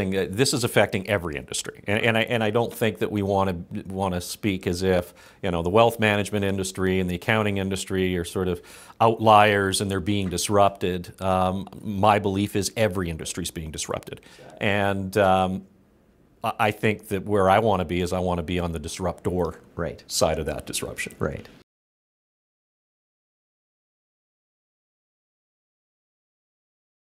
Uh, this is affecting every industry, and, and, I and I don't think that we want to want to speak as if you know the wealth management industry and the accounting industry are sort of outliers and they're being disrupted. Um, my belief is every industry is being disrupted, and um, I think that where I want to be is I want to be on the disruptor right. side of that disruption. Right.